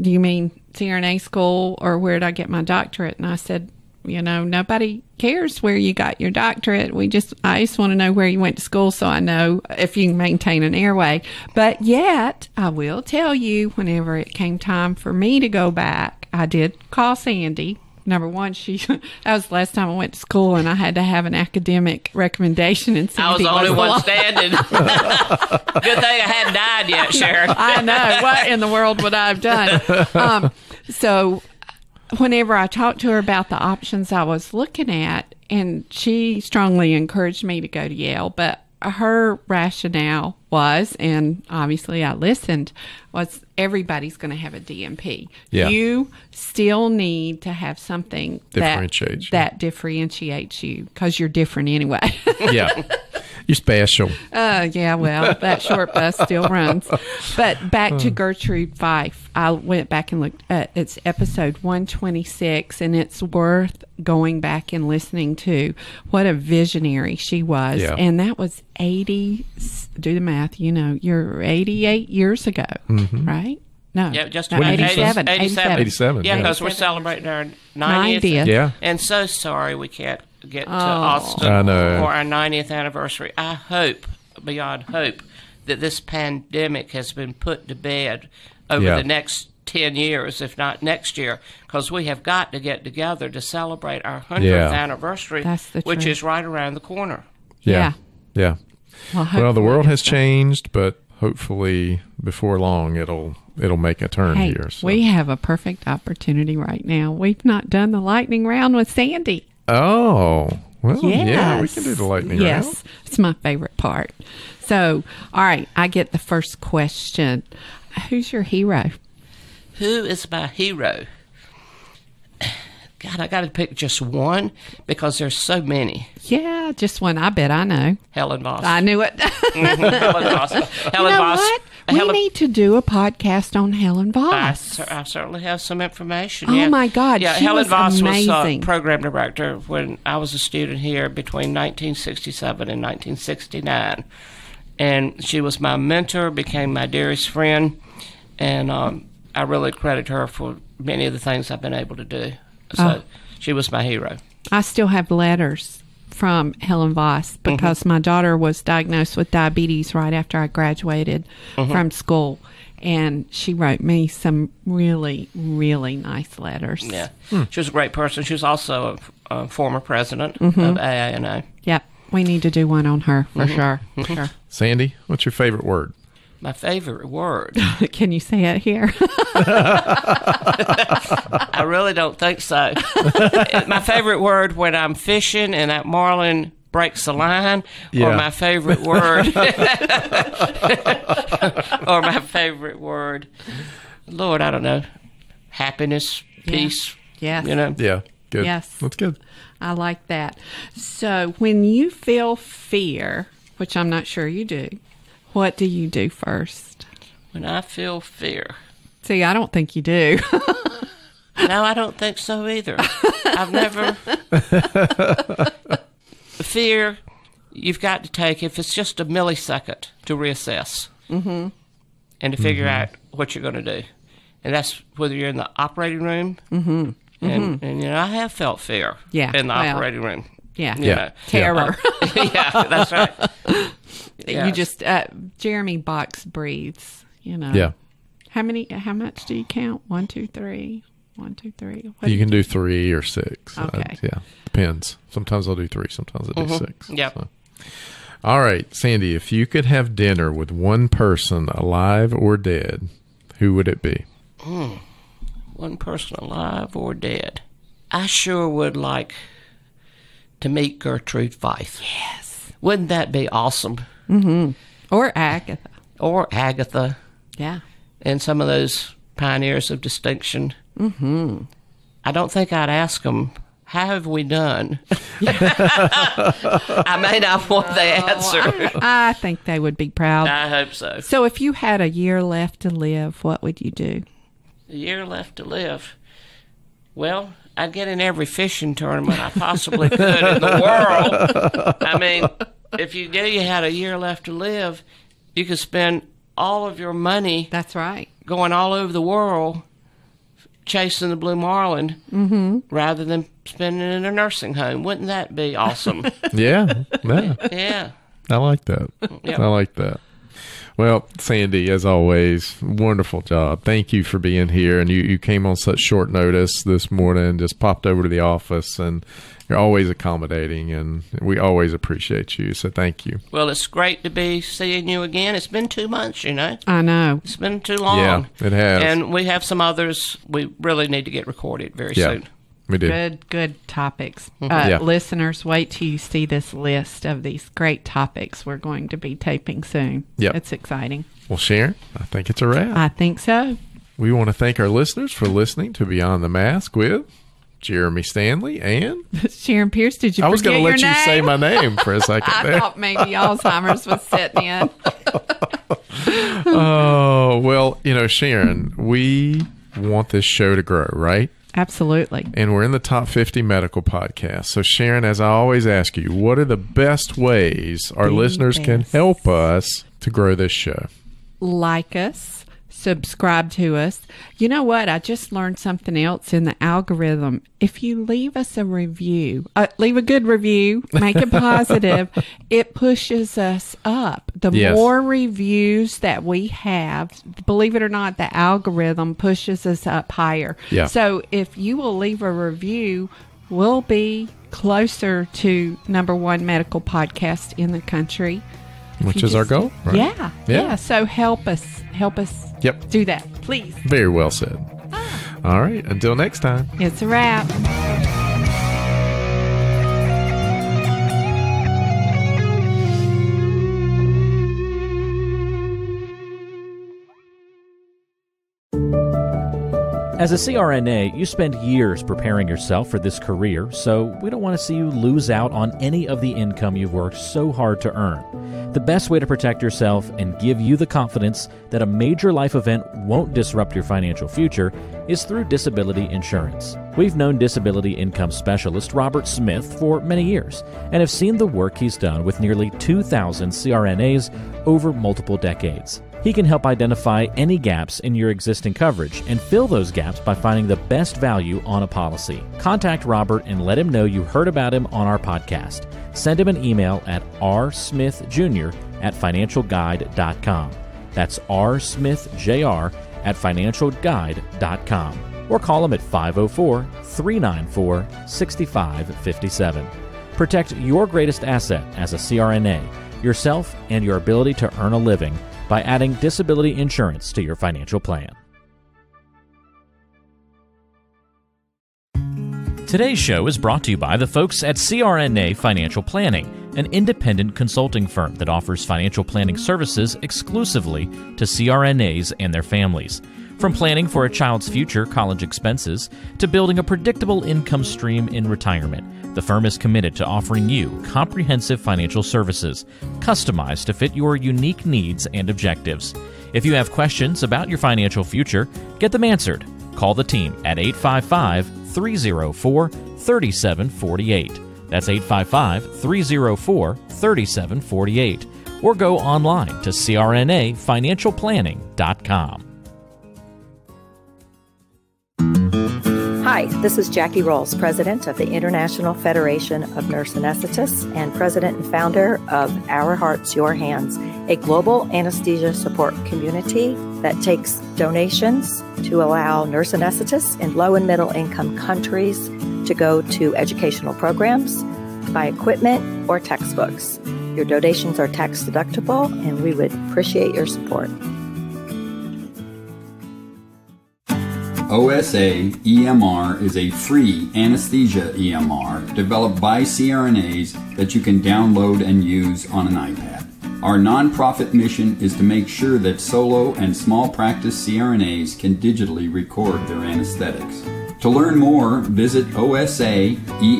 do you mean CRNA school or where'd I get my doctorate?" And I said, "You know, nobody cares where you got your doctorate. We just, I just want to know where you went to school so I know if you can maintain an airway. But yet, I will tell you, whenever it came time for me to go back, I did call Sandy. Number one, she that was the last time I went to school, and I had to have an academic recommendation. And Sandy I was the only one standing. Good thing I hadn't died yet, Sharon. I know. What in the world would I have done? Um, so whenever I talked to her about the options I was looking at, and she strongly encouraged me to go to Yale, but her rationale was, and obviously I listened, was everybody's going to have a DMP. Yeah. You still need to have something differentiates that, that differentiates you because you're different anyway. yeah. You're special. Uh, yeah, well, that short bus still runs. But back to Gertrude Fife. I went back and looked at it's episode 126, and it's worth going back and listening to what a visionary she was. Yeah. And that was 80, do the math. You know, you're 88 years ago, mm-hmm. right? No, yeah, just no, 87, 87, 87. 87. Yeah, because we're celebrating our 90th. 90th. Yeah. And so sorry we can't get oh. to Austin for our 90th anniversary. I hope, beyond hope, that this pandemic has been put to bed over yeah. the next 10 years, if not next year, because we have got to get together to celebrate our 100th yeah. anniversary, which is right around the corner. Yeah. yeah. Well, well the world has changed, but hopefully before long it'll it'll make a turn hey, here. So. We have a perfect opportunity right now. We've not done the lightning round with Sandy. Oh. Well, yes. yeah, we can do the lightning yes. round. Yes. It's my favorite part. So, all right, I get the first question. Who's your hero? Who is my hero? God, I got to pick just one because there's so many. Yeah, just one. I bet I know. Helen Voss. I knew it. Helen Voss. Helen you know Voss. What? We need to do a podcast on Helen Voss. I, I certainly have some information. Oh yeah. my God, yeah. She Helen was Voss uh, amazing. was program director when I was a student here between 1967 and 1969, and she was my mentor, became my dearest friend, and um, I really credit her for many of the things I've been able to do. So oh. she was my hero. I still have letters from Helen Voss mm-hmm. because mm-hmm. my daughter was diagnosed with diabetes right after I graduated mm-hmm. from school. And she wrote me some really, really nice letters. Yeah. Hmm. She was a great person. She was also a, a former president mm-hmm. of AANA. Yep. We need to do one on her for mm-hmm. sure. For mm-hmm. sure. Sandy, what's your favorite word? my favorite word. Can you say it here? I really don't think so. my favorite word when I'm fishing and that marlin breaks the line, yeah. or my favorite word, or my favorite word, Lord, I don't know, happiness, yeah. peace. Yes. You know? Yeah. Good. Yes. That's good. I like that. So when you feel fear, which I'm not sure you do, what do you do first? When I feel fear. See, I don't think you do. no, I don't think so either. I've never. fear, you've got to take, if it's just a millisecond, to reassess mm-hmm. and to figure mm-hmm. out what you're going to do. And that's whether you're in the operating room. Mm-hmm. And, mm-hmm. and, you know, I have felt fear yeah, in the well, operating room. Yeah. Yeah. Terror. Oh. yeah, that's right. Yes. You just uh, Jeremy Box breathes. You know. Yeah. How many? How much do you count? One, two, three. One, two, three. What you can do three or six. Okay. I, yeah, depends. Sometimes I'll do three. Sometimes I do mm-hmm. six. Yeah. So. All right, Sandy. If you could have dinner with one person, alive or dead, who would it be? Mm. One person, alive or dead. I sure would like to meet Gertrude Fife. Yes. Wouldn't that be awesome? Mm-hmm. Or Agatha. Or Agatha. Yeah. And some of those pioneers of distinction. Mm-hmm. I don't think I'd ask them, how have we done? I may not want the oh, answer. I, I think they would be proud. I hope so. So if you had a year left to live, what would you do? A year left to live. Well, I'd get in every fishing tournament I possibly could in the world. I mean, if you knew you had a year left to live, you could spend all of your money. That's right. Going all over the world chasing the blue marlin mm-hmm. rather than spending in a nursing home. Wouldn't that be awesome? yeah. Yeah. Yeah. I like that. Yep. I like that. Well, Sandy, as always, wonderful job. Thank you for being here. And you, you came on such short notice this morning, just popped over to the office, and you're always accommodating, and we always appreciate you. So thank you. Well, it's great to be seeing you again. It's been two months, you know? I know. It's been too long. Yeah, it has. And we have some others we really need to get recorded very yeah. soon. We Good, good topics. Mm-hmm. Uh, yeah. Listeners, wait till you see this list of these great topics we're going to be taping soon. Yeah. It's exciting. Well, Sharon, I think it's a wrap. I think so. We want to thank our listeners for listening to Beyond the Mask with Jeremy Stanley and Sharon Pierce. Did you? I was going to let you name? say my name for a second. I there. thought maybe Alzheimer's was sitting in. oh well, you know, Sharon, we want this show to grow, right? Absolutely. And we're in the top 50 medical podcasts. So, Sharon, as I always ask you, what are the best ways our the listeners best. can help us to grow this show? Like us subscribe to us. You know what? I just learned something else in the algorithm. If you leave us a review, uh, leave a good review, make it positive, it pushes us up. The yes. more reviews that we have, believe it or not, the algorithm pushes us up higher. Yeah. So if you will leave a review, we'll be closer to number one medical podcast in the country which is our goal. Right? Yeah, yeah, yeah. So help us, help us. Yep. Do that, please. Very well said. Ah. All right. Until next time. It's a wrap. As a CRNA, you spend years preparing yourself for this career, so we don't want to see you lose out on any of the income you've worked so hard to earn. The best way to protect yourself and give you the confidence that a major life event won't disrupt your financial future is through disability insurance. We've known disability income specialist Robert Smith for many years and have seen the work he's done with nearly 2,000 CRNAs over multiple decades. He can help identify any gaps in your existing coverage and fill those gaps by finding the best value on a policy. Contact Robert and let him know you heard about him on our podcast. Send him an email at rsmithjr at financialguide.com. That's rsmithjr at financialguide.com. Or call him at 504 394 6557. Protect your greatest asset as a CRNA, yourself and your ability to earn a living – by adding disability insurance to your financial plan. Today's show is brought to you by the folks at CRNA Financial Planning, an independent consulting firm that offers financial planning services exclusively to CRNAs and their families. From planning for a child's future college expenses to building a predictable income stream in retirement, the firm is committed to offering you comprehensive financial services, customized to fit your unique needs and objectives. If you have questions about your financial future, get them answered. Call the team at 855 304 3748. That's 855 304 3748. Or go online to crnafinancialplanning.com. Hi, this is Jackie Rolls, President of the International Federation of Nurse Anesthetists and President and founder of Our Hearts, Your Hands, a global anesthesia support community that takes donations to allow nurse anesthetists in low and middle income countries to go to educational programs, buy equipment, or textbooks. Your donations are tax deductible, and we would appreciate your support. OSA EMR is a free anesthesia EMR developed by CRNAs that you can download and use on an iPad. Our nonprofit mission is to make sure that solo and small practice CRNAs can digitally record their anesthetics. To learn more, visit osaemr.com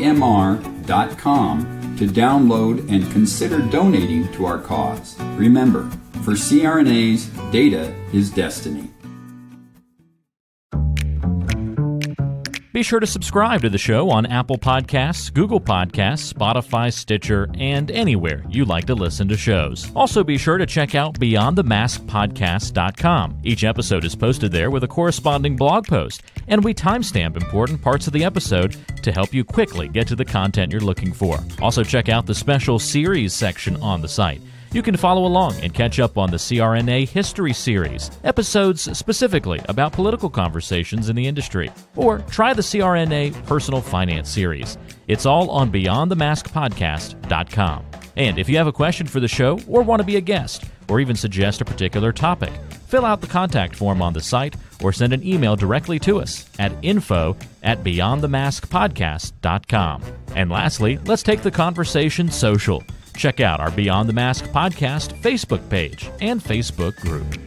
to download and consider donating to our cause. Remember, for CRNAs, data is destiny. Be sure to subscribe to the show on Apple Podcasts, Google Podcasts, Spotify, Stitcher, and anywhere you like to listen to shows. Also, be sure to check out BeyondTheMaskPodcast.com. Each episode is posted there with a corresponding blog post, and we timestamp important parts of the episode to help you quickly get to the content you're looking for. Also, check out the special series section on the site. You can follow along and catch up on the CRNA History Series, episodes specifically about political conversations in the industry, or try the CRNA Personal Finance Series. It's all on BeyondTheMaskPodcast.com. And if you have a question for the show or want to be a guest, or even suggest a particular topic, fill out the contact form on the site or send an email directly to us at info at beyondthemaskpodcast.com. And lastly, let's take the conversation social. Check out our Beyond the Mask podcast Facebook page and Facebook group.